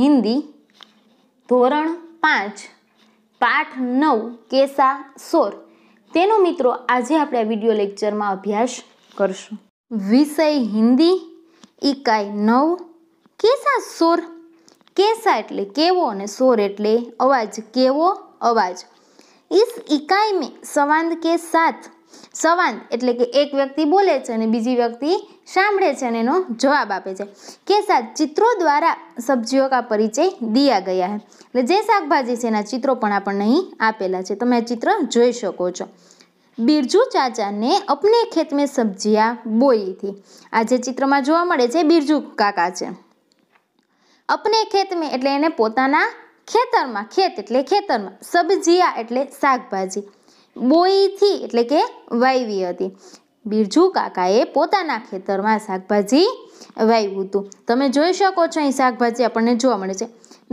હિન્દી ધોરણ પાંચ પાઠ નવ કેસા સોર તેનો મિત્રો આજે આપણે આ વિડીયો લેક્ચરમાં અભ્યાસ કરશું વિષય હિન્દી ઇકાઈ નવ કેસા સોર કેસા એટલે કેવો અને સોર એટલે અવાજ કેવો અવાજ ઇસ ઇકાઈ મેં સંવાદ કે સાથ સંવાદ એટલે કે એક વ્યક્તિ બોલે છે અને બીજી વ્યક્તિ સાંભળે છે અને એનો જવાબ આપે છે કે સાથ ચિત્રો દ્વારા સબ્જીઓ કા પરિચય દિયા ગયા હે એટલે જે શાકભાજી છે એના ચિત્રો પણ આપણને અહીં આપેલા છે તમે ચિત્ર જોઈ શકો છો બિરજુ ચાચાને અપને ખેત મેં સબ્જીયા બોઈ હતી આ જે ચિત્રમાં જોવા મળે છે બિરજુ કાકા છે અપને ખેત મેં એટલે એને પોતાના ખેતરમાં ખેત એટલે ખેતરમાં સબ્જીયા એટલે શાકભાજી બોઈથી એટલે કે વાવી હતી બિરજુ કાકાએ પોતાના ખેતરમાં શાકભાજી વાવ્યું હતું તમે જોઈ શકો છો અહીં શાકભાજી આપણને જોવા મળે છે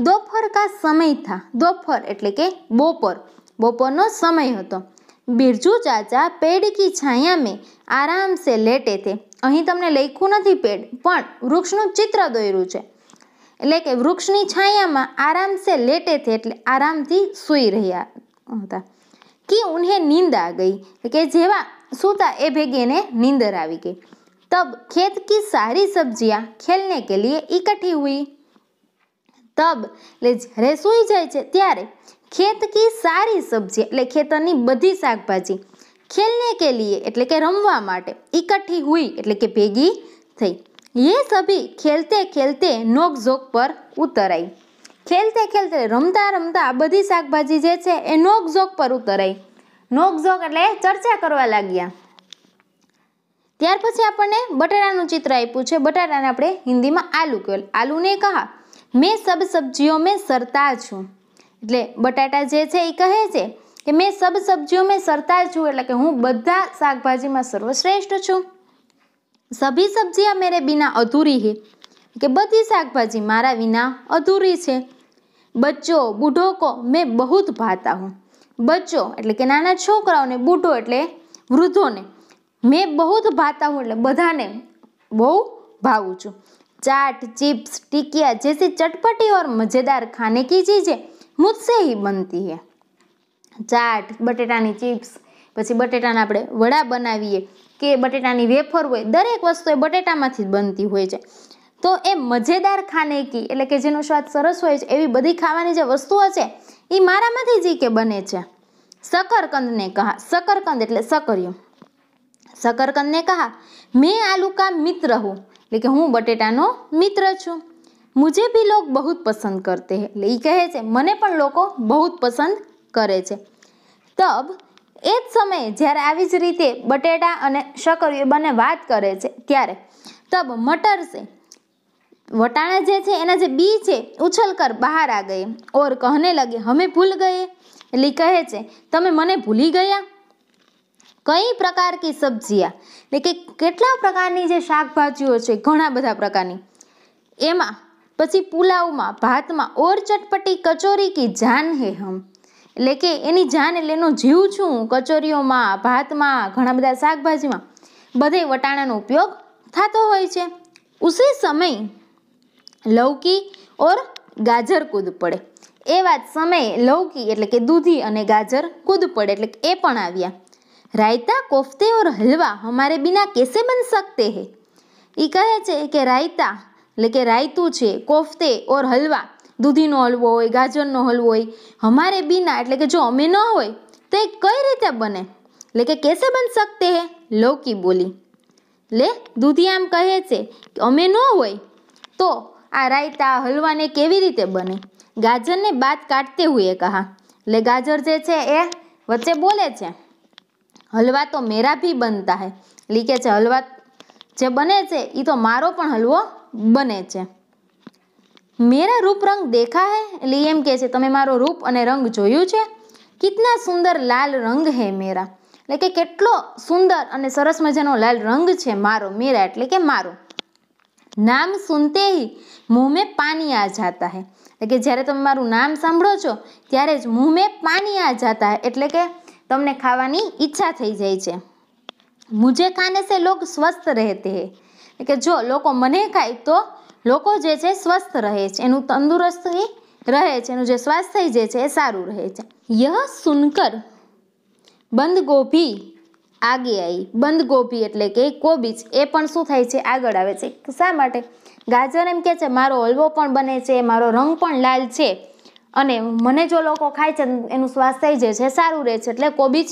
દોપહર કા સમય થા દોપહર એટલે કે બપોર બપોરનો સમય હતો બિરજુ ચાચા પેડ કી છાયા મેં આરામ સે લેટે થે અહીં તમને લખ્યું નથી પેડ પણ વૃક્ષનું ચિત્ર દોર્યું છે એટલે કે વૃક્ષની છાયામાં આરામસે લેટે થે એટલે આરામથી સૂઈ રહ્યા હતા કે उन्हें नींद આ ગઈ કે જેવા સુતા એ ભેગી એને નીંદર આવી ગઈ તબ ખેત કી સારી સબ્જીયા ખેલને કે લીએ ઇકઠી હુઈ તબ એટલે જ્યારે સૂઈ જાય છે ત્યારે ખેત કી સારી સબ્જી એટલે ખેતરની બધી શાકભાજી ખેલને કે લીએ એટલે કે રમવા માટે ઇકઠી હુઈ એટલે કે ભેગી થઈ ये સભી ખેલતે ખેલતે नोक जोक पर उतर ખેલતે ખેલતે રમતા રમતા આ બધી શાકભાજી જે છે એ નોકઝોક પર ઉતરાઈ ઝોક એટલે ચર્ચા કરવા લાગ્યા ત્યાર પછી આપણને બટાટાનું ચિત્ર આપ્યું છે બટાટાને આપણે હિન્દીમાં આલુ કહેવાય આલુને કહા મેં સબ સબ્જીઓ મેં સરતા છું એટલે બટાટા જે છે એ કહે છે કે મેં સબ સબ્જીઓ મેં સરતા છું એટલે કે હું બધા શાકભાજીમાં સર્વશ્રેષ્ઠ છું સભી સબ્જીઓ મેરે બિના અધૂરી હે કે બધી શાકભાજી મારા વિના અધૂરી છે બચ્ચો બુઢો કો મેં બહુત ભાતા હું બચ્ચો એટલે કે નાના છોકરાઓને બુઢો એટલે વૃદ્ધોને મેં બહુત ભાતા હું એટલે બધાને બહુ ભાવું છું ચાટ ચિપ્સ ટીકિયા જેસી ચટપટી ઓર મજેદાર ખાને કી ચીજે મુજસે હી બનતી હે ચાટ બટેટાની ચિપ્સ પછી બટેટાના આપણે વડા બનાવીએ કે બટેટાની વેફર હોય દરેક વસ્તુ એ બટેટામાંથી જ બનતી હોય છે તો એ મજેદાર ખાનેકી એટલે કે જેનો સ્વાદ સરસ હોય છે એવી બધી ખાવાની જે વસ્તુઓ છે એ મારામાંથી જ કે બને છે શકરકંદને કહા શકરકંદ એટલે સકરિયું શકરકંદને કહા મેં આલુકા મિત્ર હું એટલે કે હું બટેટાનો મિત્ર છું મુજે ભી લોગ બહુ પસંદ કરતે હે એટલે એ કહે છે મને પણ લોકો બહુ પસંદ કરે છે તબ એ જ સમયે જ્યારે આવી જ રીતે બટેટા અને એ બંને વાત કરે છે ત્યારે તબ મટર વટાણા જે છે એના જે બી છે ઉછલ કર બહાર આ ગયે ઓર કહને લગે હમે ભૂલ ગયે એટલે કહે છે તમે મને ભૂલી ગયા કઈ પ્રકાર કી સબ્જીયા એટલે કે કેટલા પ્રકારની જે શાકભાજીઓ છે ઘણા બધા પ્રકારની એમાં પછી પુલાવમાં ભાતમાં ઓર ચટપટી કચોરી કી જાન હે હમ એટલે કે એની જાન એટલે એનો જીવ છું કચોરીઓમાં ભાતમાં ઘણા બધા શાકભાજીમાં બધે વટાણાનો ઉપયોગ થતો હોય છે ઉસી સમય લૌકી ઓર ગાજર કૂદ પડે એ વાત સમયે લૌકી એટલે કે દૂધી અને ગાજર કૂદ પડે એટલે એ પણ આવ્યા રાયતા કોફતે ઓર હલવા હમારે બિના કેસે બન સકતે હે એ કહે છે કે રાયતા એટલે કે રાયતું છે કોફતે ઓર હલવા દૂધીનો હલવો હોય ગાજરનો હલવો હોય હમારે બિના એટલે કે જો અમે ન હોય તો એ કઈ રીતે બને એટલે કે કેસે બન સકતે હે લૌકી બોલી લે દૂધી આમ કહે છે કે અમે ન હોય તો આ રાયતા હલવાને કેવી રીતે બને ગાજરને બાદ કાઢતે હુએ કહા એટલે ગાજર જે છે એ વચ્ચે બોલે છે હલવા તો મેરા ભી બનતા હે લીકે છે હલવા જે બને છે એ તો મારો પણ હલવો બને છે મેરા રૂપ રંગ દેખા હે એટલે એમ કે છે તમે મારો રૂપ અને રંગ જોયું છે કિતના સુંદર લાલ રંગ હે મેરા એટલે કે કેટલો સુંદર અને સરસ મજાનો લાલ રંગ છે મારો મેરા એટલે કે મારો નામ સુનતે હી મુંહ મેં પાણી આ જાતા હે એટલે કે જ્યારે તમે મારું નામ સાંભળો છો ત્યારે જ મુંહ મેં પાણી આ જાતા હે એટલે કે તમને ખાવાની ઈચ્છા થઈ જાય છે મુજે ખાને સે લોક સ્વસ્થ રહેતે હે એટલે કે જો લોકો મને ખાય તો લોકો જે છે સ્વસ્થ રહે છે એનું તંદુરસ્ત રહે છે એનું જે સ્વાસ્થ્ય જે છે એ સારું રહે છે યહ સુનકર બંધ ગોભી આગે આવી બંધ ગોભી એટલે કે કોબીજ એ પણ શું થાય છે આગળ આવે છે શા માટે ગાજર એમ કહે છે મારો હલવો પણ બને છે મારો રંગ પણ લાલ છે અને મને જો લોકો ખાય છે એનું સ્વાસ્થ્ય જે છે સારું રહે છે એટલે કોબીજ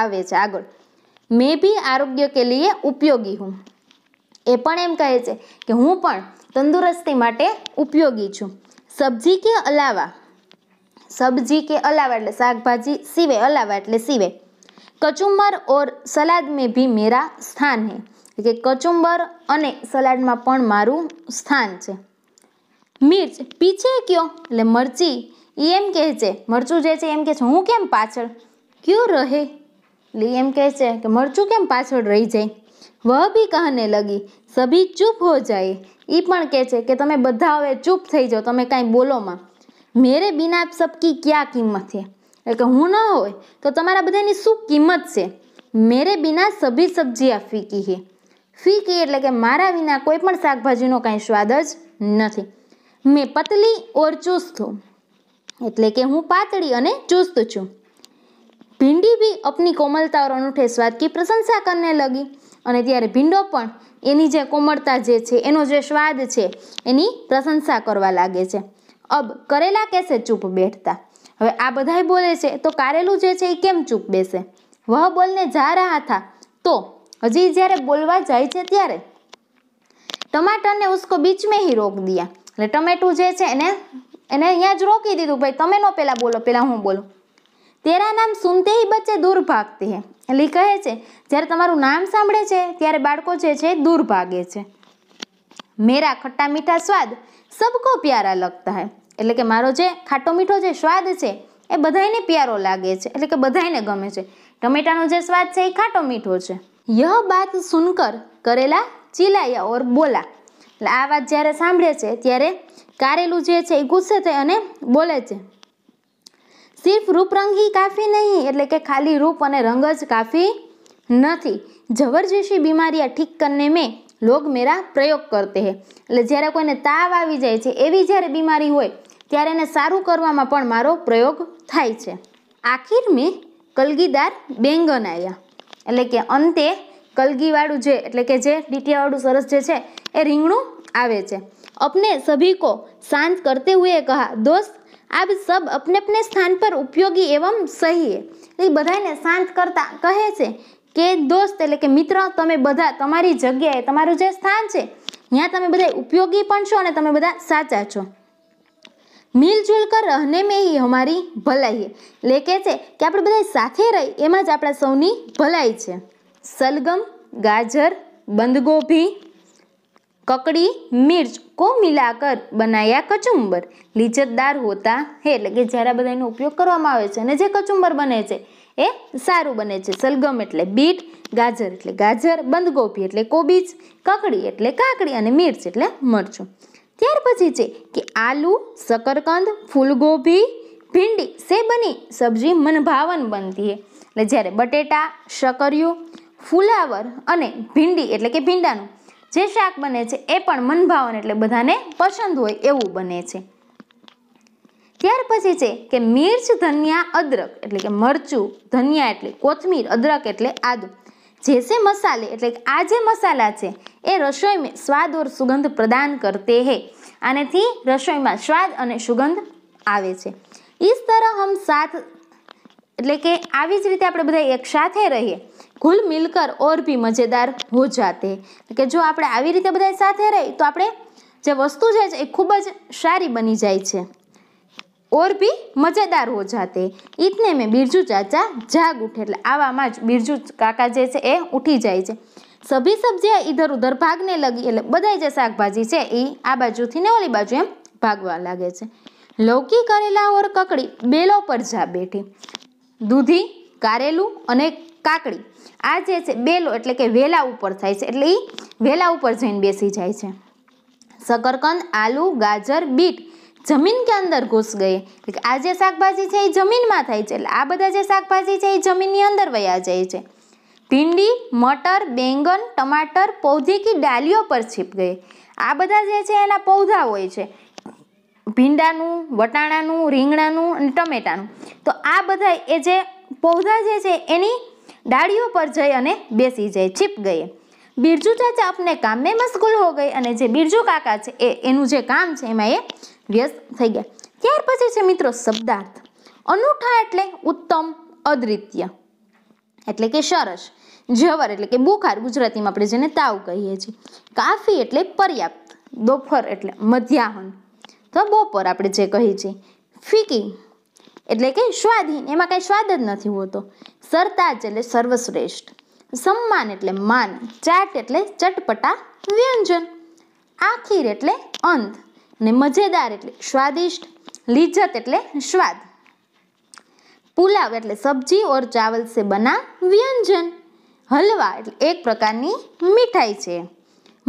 આવે છે આગળ મેં બી આરોગ્ય કે લીએ ઉપયોગી હું એ પણ એમ કહે છે કે હું પણ તંદુરસ્તી માટે ઉપયોગી છું સબ્જી કે અલાવા સબ્જી કે અલાવા એટલે શાકભાજી સીવે અલાવા એટલે સીવે કચુંબર ઓર સલાદ મેં ભી મેરા સ્થાન હે કે કચુંબર અને સલાડમાં પણ મારું સ્થાન છે મિર્ચ પીછે ક્યો એટલે મરચી એ એમ કહે છે મરચું જે છે એમ કહે છે હું કેમ પાછળ ક્યું રહે એટલે એમ કહે છે કે મરચું કેમ પાછળ રહી જાય વહ બી કહને લગી સભી ચૂપ હો જાય એ પણ કહે છે કે તમે બધા હવે ચૂપ થઈ જાઓ તમે કાંઈ બોલોમાં મેરે બિના સબકી ક્યાં કિંમત છે એટલે કે હું ન હોય તો તમારા બધાની શું કિંમત છે મેરે બિના સભી સબ્જી આ ફીકી હે ફીકી એટલે કે મારા વિના કોઈ પણ શાકભાજીનો કાંઈ સ્વાદ જ નથી મેં પતલી ઓર ચુસ્ત હું એટલે કે હું પાતળી અને ચુસ્ત છું ભીંડી બી અપની કોમલતા ઓર અનૂઠે સ્વાદ કી પ્રશંસા કરને લગી અને ત્યારે ભીંડો પણ એની જે કોમળતા જે છે એનો જે સ્વાદ છે એની પ્રશંસા કરવા લાગે છે અબ કરેલા કેસે ચૂપ બેઠતા હવે આ બધાય બોલે છે તો કારેલું જે છે એ કેમ ચૂપ બેસે વહ બોલને જા રહ્યા હતા તો હજી જ્યારે બોલવા જાય છે ત્યારે ટમાટરને ઉસકો બીચ મેં હી રોક દિયા એટલે ટમેટું જે છે એને એને અહીંયા જ રોકી દીધું ભાઈ તમે નો પહેલાં બોલો પહેલાં હું બોલું તેરા નામ સુનતે હી બચ્ચે દૂર ભાગતી હે એટલે કહે છે જ્યારે તમારું નામ સાંભળે છે ત્યારે બાળકો જે છે દૂર ભાગે છે મેરા ખટ્ટા મીઠા સ્વાદ સબકો પ્યારા લગતા હૈ એટલે કે મારો જે ખાટો મીઠો જે સ્વાદ છે એ બધાને પ્યારો લાગે છે એટલે કે બધાને ગમે છે ટમેટાનો જે સ્વાદ છે એ ખાટો મીઠો છે યહ બાત સુનકર કરેલા ચીલાયા ઓર બોલા એટલે આ વાત જ્યારે સાંભળે છે ત્યારે કારેલું જે છે એ ગુસ્સે થઈ અને બોલે છે સિર્ફ રૂપરંગી કાફી નહીં એટલે કે ખાલી રૂપ અને રંગ જ કાફી નથી જબરજસ્તી બીમારીયા ઠીક કરને મેં લોગ મેરા પ્રયોગ કરતે હે એટલે જ્યારે કોઈને તાવ આવી જાય છે એવી જ્યારે બીમારી હોય ત્યારે એને સારું કરવામાં પણ મારો પ્રયોગ થાય છે આખીર મેં કલગીદાર બેંગન આવ્યા એટલે કે અંતે કલગીવાળું જે એટલે કે જે ડીટીયાવાળું સરસ જે છે એ રીંગણું આવે છે અપને सभी को शांत करते हुए कहा दोस्त आप सब अपने अपने स्थान पर उपयोगी एवं सही એ બધાને શાંત કરતા કહે છે કે દોસ્ત એટલે કે મિત્ર તમે બધા તમારી જગ્યાએ તમારું જે સ્થાન છે ત્યાં તમે બધા ઉપયોગી પણ છો અને તમે બધા સાચા છો મિલજુલ કર રહને મેં હી હમારી ભલાઈ એટલે કહે છે કે આપણે બધા સાથે રહી એમાં જ આપણા સૌની ભલાઈ છે સલગમ ગાજર બંદગોભી કકડી મિર્ચ કો મિલાકર બનાયા કચુંબર લીજતદાર હોતા હે એટલે કે જ્યારે બધા એનો ઉપયોગ કરવામાં આવે છે અને જે કચુંબર બને છે એ સારું બને છે સલગમ એટલે બીટ ગાજર એટલે ગાજર બંદગોભી એટલે કોબીજ કકડી એટલે કાકડી અને મિર્ચ એટલે મરચું ત્યાર પછી છે કે આલુ શકરકંદ ફૂલગોભી ભીંડી સે બની સબ્જી મનભાવન બનતી એટલે જ્યારે બટેટા શકરિયું ફુલાવર અને ભીંડી એટલે કે ભીંડાનું જે શાક બને છે એ પણ મનભાવન એટલે બધાને પસંદ હોય એવું બને છે ત્યાર પછી છે કે મિર્ચ ધનિયા અદરક એટલે કે મરચું ધનિયા એટલે કોથમીર અદરક એટલે આદું જે છે મસાલે એટલે કે આ જે મસાલા છે એ રસોઈમાં સ્વાદ ઓર સુગંધ પ્રદાન કરતે હે આનેથી રસોઈમાં સ્વાદ અને સુગંધ આવે છે ઇસ તરહ હમ સાથ એટલે કે આવી જ રીતે આપણે બધા એક સાથે રહીએ કુલ મિલકર ઓર બી મજેદાર હો જાતે કે જો આપણે આવી રીતે બધા સાથે રહીએ તો આપણે જે વસ્તુ છે એ ખૂબ જ સારી બની જાય છે ઓર બી મજેદાર હો જાતે ઇતને મેં બિરજુ ચાચા જાગ ઉઠે એટલે આવામાં જ બિરજુ કાકા જે છે એ ઉઠી જાય છે સભી સબ્જીયા ઇધર ઉધર ભાગને લગી એટલે બધા જે શાકભાજી છે એ આ બાજુથી ને ઓલી બાજુ એમ ભાગવા લાગે છે લૌકી કરેલા ઓર કકડી બેલો પર જા બેઠી દૂધી કારેલું અને કાકડી આ જે છે બેલો એટલે કે વેલા ઉપર થાય છે એટલે એ વેલા ઉપર જઈને બેસી જાય છે શકરકંદ આલુ ગાજર બીટ જમીન કે અંદર ઘૂસ ગઈ આ જે શાકભાજી છે એ જમીનમાં થાય છે એટલે આ બધા જે શાકભાજી છે એ જમીનની અંદર વયા જાય છે ભીંડી મટર બેંગન ટમાટર પૌધી કે ડાલીઓ પર છીપ ગઈ આ બધા જે છે એના પૌધા હોય છે ભીંડાનું વટાણાનું રીંગણાનું અને ટમેટાનું તો આ બધા એ જે પૌધા જે છે એની ડાળીઓ પર જઈ અને બેસી જાય છીપ ગઈ બિરજુ ચાચા આપને કામે મેં મશગુલ હો ગઈ અને જે બિરજુ કાકા છે એ એનું જે કામ છે એમાં એ વ્યસ્ત થઈ ગયા ત્યાર પછી છે મિત્રો શબ્દાર્થ અનૂઠા એટલે ઉત્તમ અદ્વિતીય એટલે કે સરસ જવર એટલે કે બુખાર ગુજરાતીમાં આપણે જેને તાવ કહીએ છીએ કાફી એટલે પર્યાપ્ત બપોર એટલે મધ્યાહન તો બપોર આપણે જે કહીએ છીએ ફીકી એટલે કે સ્વાદહીન એમાં કાંઈ સ્વાદ જ નથી હોતો સરતાજ એટલે સર્વશ્રેષ્ઠ સમ્માન એટલે માન ચાટ એટલે ચટપટા વ્યંજન આખીર એટલે અંધ ને મજેદાર એટલે સ્વાદિષ્ટ લિજ્જત એટલે સ્વાદ પુલાવ એટલે સબ્જી ઓર ચાવલ સે બના વ્યંજન હલવા એટલે એક પ્રકારની મીઠાઈ છે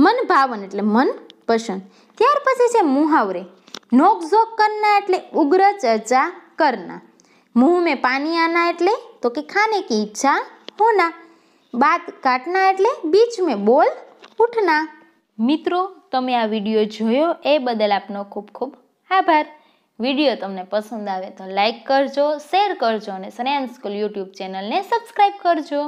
મન ભાવન એટલે મન પસંદ ત્યાર પછી છે મુહાવરે નોકઝોક કરના એટલે ઉગ્ર ચર્ચા કરના મુંહ મેં પાણી આના એટલે તો કે ખાને કી ઈચ્છા હોના બાત કાટના એટલે બીચ મેં બોલ ઉઠના મિત્રો તમે આ વિડીયો જોયો એ બદલ આપનો ખૂબ ખૂબ આભાર વિડીયો તમને પસંદ આવે તો લાઈક કરજો શેર કરજો અને સ્નેહ સ્કૂલ યુટ્યુબ ચેનલને સબસ્ક્રાઈબ કરજો